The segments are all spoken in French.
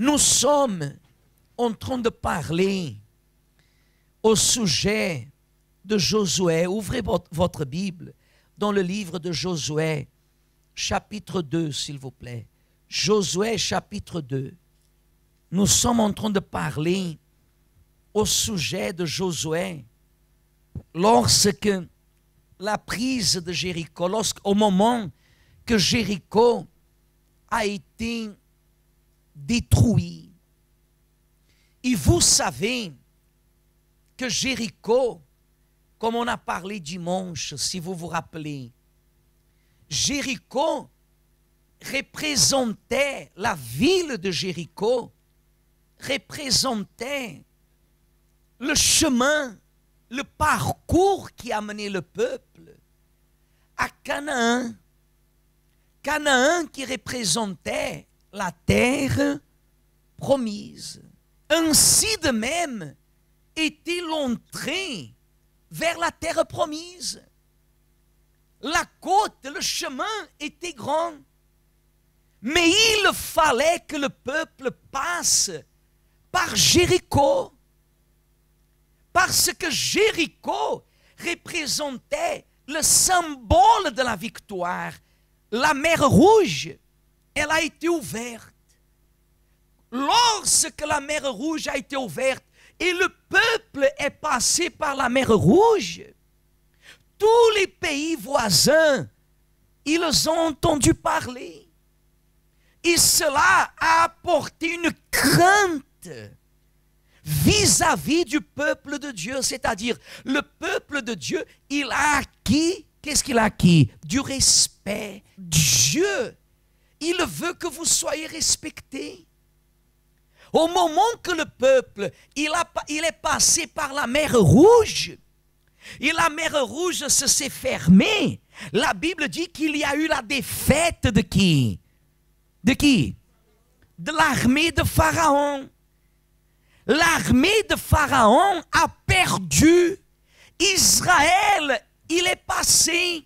Nous sommes en train de parler au sujet de Josué. Ouvrez votre Bible dans le livre de Josué, chapitre 2, s'il vous plaît. Josué, chapitre 2. Nous sommes en train de parler au sujet de Josué. Lorsque la prise de Jéricho, lorsque, au moment que Jéricho a été détruit. Et vous savez que Jéricho, comme on a parlé dimanche, si vous vous rappelez, Jéricho représentait, la ville de Jéricho représentait le chemin, le parcours qui amenait le peuple à Canaan. Canaan qui représentait la terre promise. Ainsi de même était l'entrée vers la terre promise. La côte, le chemin était grand, mais il fallait que le peuple passe par Jéricho, parce que Jéricho représentait le symbole de la victoire, la mer rouge elle a été ouverte. Lorsque la mer Rouge a été ouverte et le peuple est passé par la mer Rouge, tous les pays voisins, ils ont entendu parler. Et cela a apporté une crainte vis-à-vis du peuple de Dieu. C'est-à-dire, le peuple de Dieu, il a acquis, qu'est-ce qu'il a acquis Du respect. Dieu il veut que vous soyez respectés. Au moment que le peuple, il, a, il est passé par la mer rouge, et la mer rouge se s'est fermée. La Bible dit qu'il y a eu la défaite de qui De qui De l'armée de Pharaon. L'armée de Pharaon a perdu. Israël, il est passé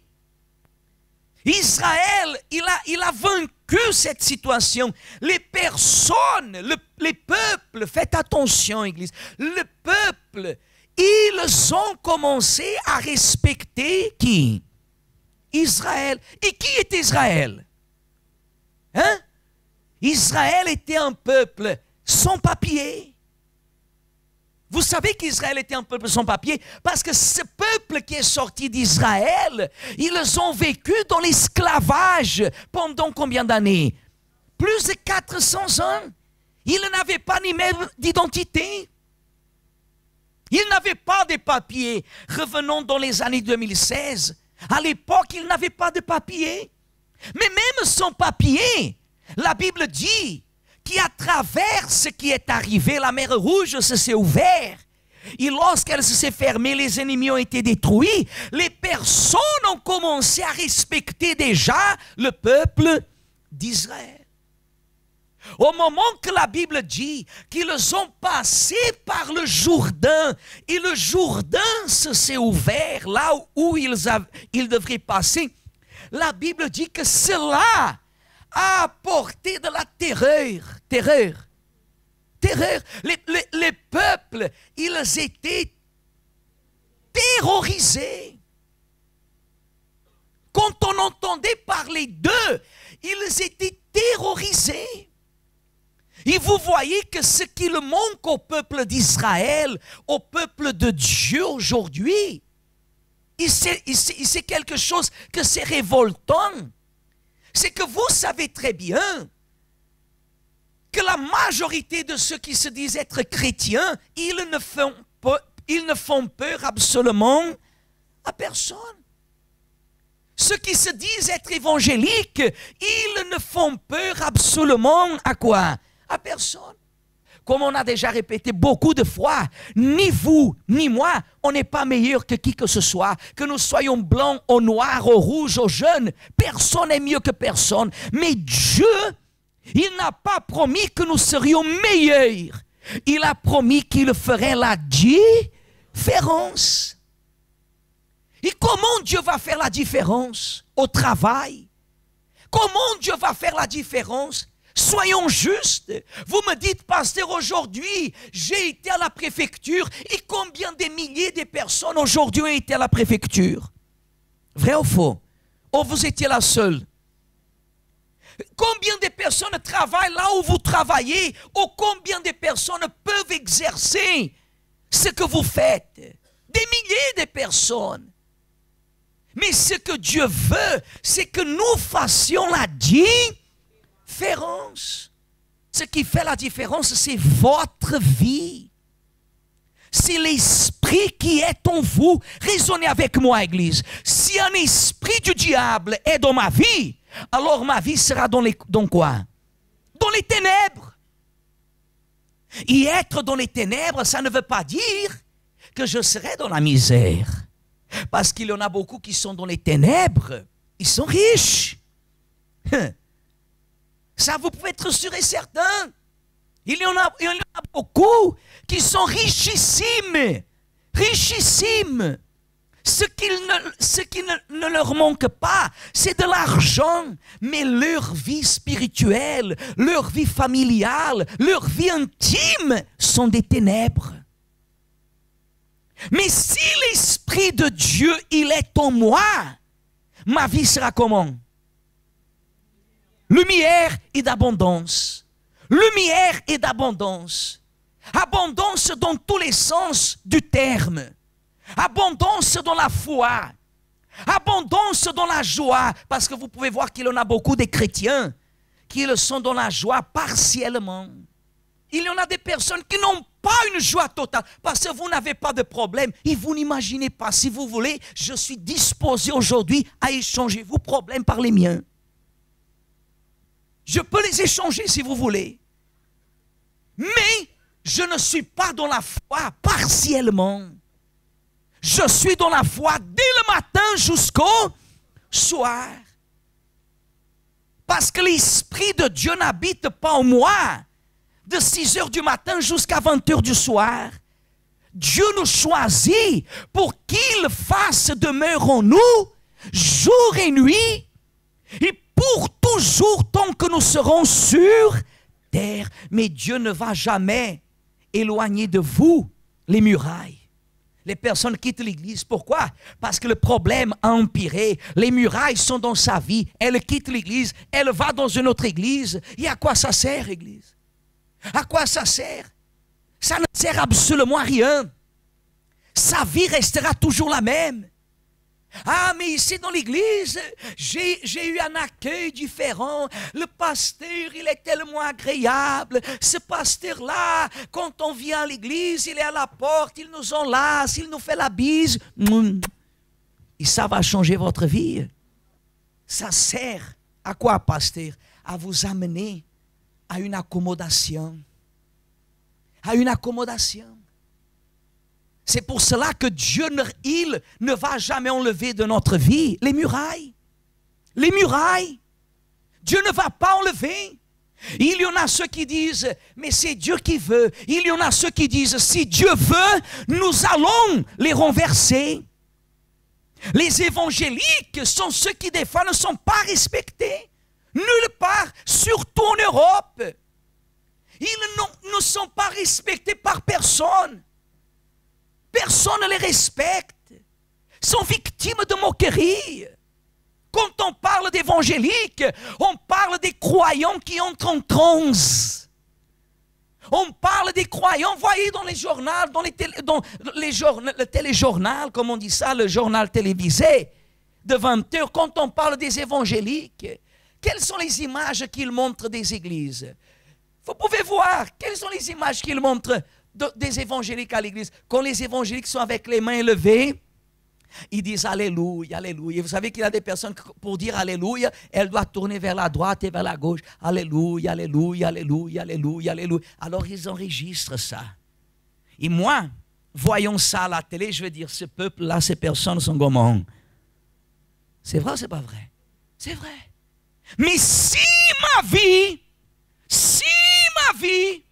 Israël, il a, il a vaincu cette situation. Les personnes, le, les peuples, faites attention, Église, le peuple, ils ont commencé à respecter qui Israël. Et qui est Israël Hein Israël était un peuple sans papier, vous savez qu'Israël était un peuple sans papier parce que ce peuple qui est sorti d'Israël, ils ont vécu dans l'esclavage pendant combien d'années Plus de 400 ans. Ils n'avaient pas ni même d'identité. Ils n'avaient pas de papiers. Revenons dans les années 2016. À l'époque, ils n'avaient pas de papiers. Mais même sans papier, la Bible dit à travers ce qui est arrivé, la mer Rouge se s'est ouverte. Et lorsqu'elle se s'est fermée, les ennemis ont été détruits. Les personnes ont commencé à respecter déjà le peuple d'Israël. Au moment que la Bible dit qu'ils ont passé par le Jourdain, et le Jourdain s'est ouvert là où ils, ils devraient passer, la Bible dit que cela apporter de la terreur, terreur, terreur. Les, les peuples, ils étaient terrorisés. Quand on entendait parler d'eux, ils étaient terrorisés. Et vous voyez que ce qu'il manque au peuple d'Israël, au peuple de Dieu aujourd'hui, c'est quelque chose que c'est révoltant c'est que vous savez très bien que la majorité de ceux qui se disent être chrétiens, ils ne font, peur, ils ne font peur absolument à personne. Ceux qui se disent être évangéliques, ils ne font peur absolument à quoi À personne. Comme on a déjà répété beaucoup de fois, ni vous, ni moi, on n'est pas meilleur que qui que ce soit. Que nous soyons blancs au noir, au rouge, au jeune, personne n'est mieux que personne. Mais Dieu, il n'a pas promis que nous serions meilleurs. Il a promis qu'il ferait la différence. Et comment Dieu va faire la différence au travail Comment Dieu va faire la différence Soyons justes. Vous me dites, pasteur, aujourd'hui, j'ai été à la préfecture. Et combien de milliers de personnes aujourd'hui ont été à la préfecture Vrai ou faux Ou vous étiez la seule Combien de personnes travaillent là où vous travaillez Ou combien de personnes peuvent exercer ce que vous faites Des milliers de personnes. Mais ce que Dieu veut, c'est que nous fassions la dite différence. Ce qui fait la différence, c'est votre vie. C'est l'esprit qui est en vous. Raisonnez avec moi, Église. Si un esprit du diable est dans ma vie, alors ma vie sera dans, les, dans quoi Dans les ténèbres. Et être dans les ténèbres, ça ne veut pas dire que je serai dans la misère. Parce qu'il y en a beaucoup qui sont dans les ténèbres. Ils sont riches. Hein? Ça, vous pouvez être sûr et certain. Il y en a, beaucoup qui sont richissimes. Richissimes. Ce qui ne, ne, leur manque pas, c'est de l'argent, mais leur vie spirituelle, leur vie familiale, leur vie intime sont des ténèbres. Mais si l'Esprit de Dieu, il est en moi, ma vie sera comment Lumière et d'abondance. Lumière et d'abondance. Abondance dans tous les sens du terme. Abondance dans la foi. Abondance dans la joie. Parce que vous pouvez voir qu'il y en a beaucoup de chrétiens qui le sont dans la joie partiellement. Il y en a des personnes qui n'ont pas une joie totale parce que vous n'avez pas de problème et vous n'imaginez pas. Si vous voulez, je suis disposé aujourd'hui à échanger vos problèmes par les miens. Je peux les échanger si vous voulez. Mais je ne suis pas dans la foi partiellement. Je suis dans la foi dès le matin jusqu'au soir. Parce que l'Esprit de Dieu n'habite pas en moi de 6 heures du matin jusqu'à 20 heures du soir. Dieu nous choisit pour qu'il fasse demeure en nous jour et nuit. Et pour que nous serons sur terre. Mais Dieu ne va jamais éloigner de vous les murailles. Les personnes quittent l'église. Pourquoi Parce que le problème a empiré. Les murailles sont dans sa vie. Elle quitte l'église. Elle va dans une autre église. Et à quoi ça sert, église À quoi ça sert Ça ne sert absolument à rien. Sa vie restera toujours la même. Ah, mais ici dans l'église, j'ai eu un accueil différent. Le pasteur, il est tellement agréable. Ce pasteur-là, quand on vient à l'église, il est à la porte, il nous enlace, il nous fait la bise. Et ça va changer votre vie. Ça sert à quoi, pasteur À vous amener à une accommodation. À une accommodation. C'est pour cela que Dieu, ne, ne va jamais enlever de notre vie les murailles. Les murailles. Dieu ne va pas enlever. Il y en a ceux qui disent, mais c'est Dieu qui veut. Il y en a ceux qui disent, si Dieu veut, nous allons les renverser. Les évangéliques sont ceux qui des fois ne sont pas respectés, nulle part, surtout en Europe. Ils ne sont pas respectés par personne. Personne ne les respecte. sont victimes de moqueries. Quand on parle d'évangéliques, on parle des croyants qui entrent en transe. On parle des croyants, voyez dans les journaux, dans les, le téléjournal, comme on dit ça, le journal télévisé, de 20 heures, quand on parle des évangéliques, quelles sont les images qu'ils montrent des églises Vous pouvez voir, quelles sont les images qu'ils montrent des évangéliques à l'église, quand les évangéliques sont avec les mains levées, ils disent Alléluia, Alléluia. Vous savez qu'il y a des personnes pour dire Alléluia, elles doivent tourner vers la droite et vers la gauche. Alléluia, Alléluia, Alléluia, Alléluia, Alléluia. Alors ils enregistrent ça. Et moi, voyons ça à la télé, je veux dire, ce peuple-là, ces personnes sont gommons. C'est vrai ou c'est pas vrai C'est vrai. Mais si ma vie, si ma vie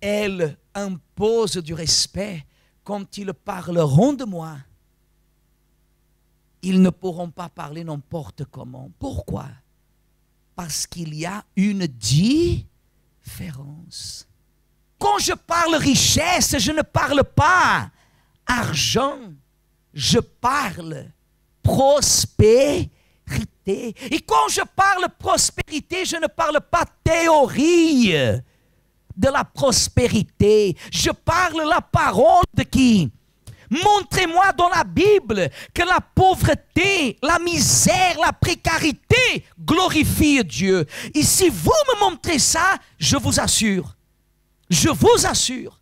elle impose du respect. Quand ils parleront de moi, ils ne pourront pas parler n'importe comment. Pourquoi Parce qu'il y a une différence. Quand je parle richesse, je ne parle pas argent, je parle prospérité. Et quand je parle prospérité, je ne parle pas théorie de la prospérité. Je parle la parole de qui Montrez-moi dans la Bible que la pauvreté, la misère, la précarité glorifient Dieu. Et si vous me montrez ça, je vous assure, je vous assure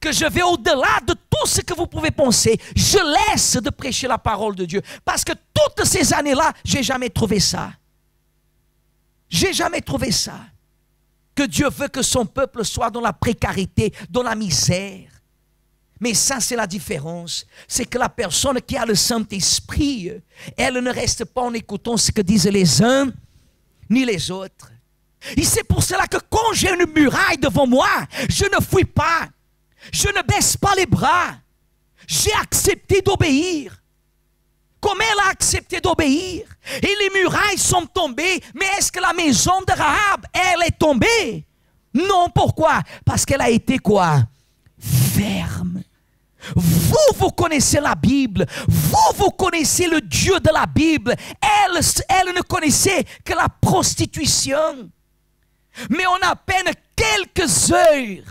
que je vais au-delà de tout ce que vous pouvez penser. Je laisse de prêcher la parole de Dieu parce que toutes ces années-là, j'ai jamais trouvé ça. J'ai jamais trouvé ça. Dieu veut que son peuple soit dans la précarité, dans la misère. Mais ça, c'est la différence. C'est que la personne qui a le Saint-Esprit, elle ne reste pas en écoutant ce que disent les uns ni les autres. Et c'est pour cela que quand j'ai une muraille devant moi, je ne fuis pas. Je ne baisse pas les bras. J'ai accepté d'obéir comme elle a accepté d'obéir. Et les murailles sont tombées, mais est-ce que la maison de Rahab, elle est tombée Non, pourquoi Parce qu'elle a été quoi Ferme. Vous, vous connaissez la Bible. Vous, vous connaissez le Dieu de la Bible. Elle, elle ne connaissait que la prostitution. Mais en à peine quelques heures,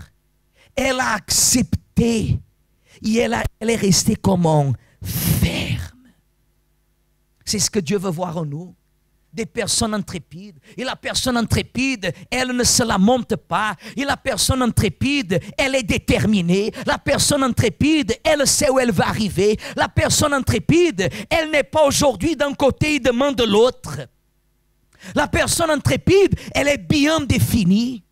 elle a accepté. Et elle, elle est restée comment Ferme. C'est ce que Dieu veut voir en nous. Des personnes intrépides. Et la personne intrépide, elle ne se lamente pas. Et la personne intrépide, elle est déterminée. La personne intrépide, elle sait où elle va arriver. La personne intrépide, elle n'est pas aujourd'hui d'un côté et demain de l'autre. La personne intrépide, elle est bien définie.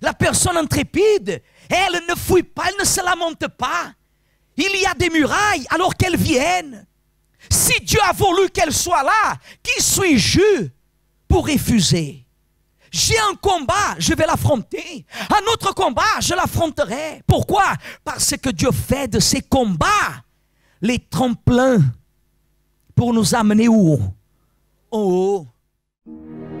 La personne intrépide, elle ne fuit pas, elle ne se lamente pas. Il y a des murailles alors qu'elles viennent. Si Dieu a voulu qu'elle soit là, qui suis-je pour refuser j'ai un combat, je vais l'affronter. Un autre combat, je l'affronterai. Pourquoi Parce que Dieu fait de ces combats les tremplins pour nous amener où Oh! haut.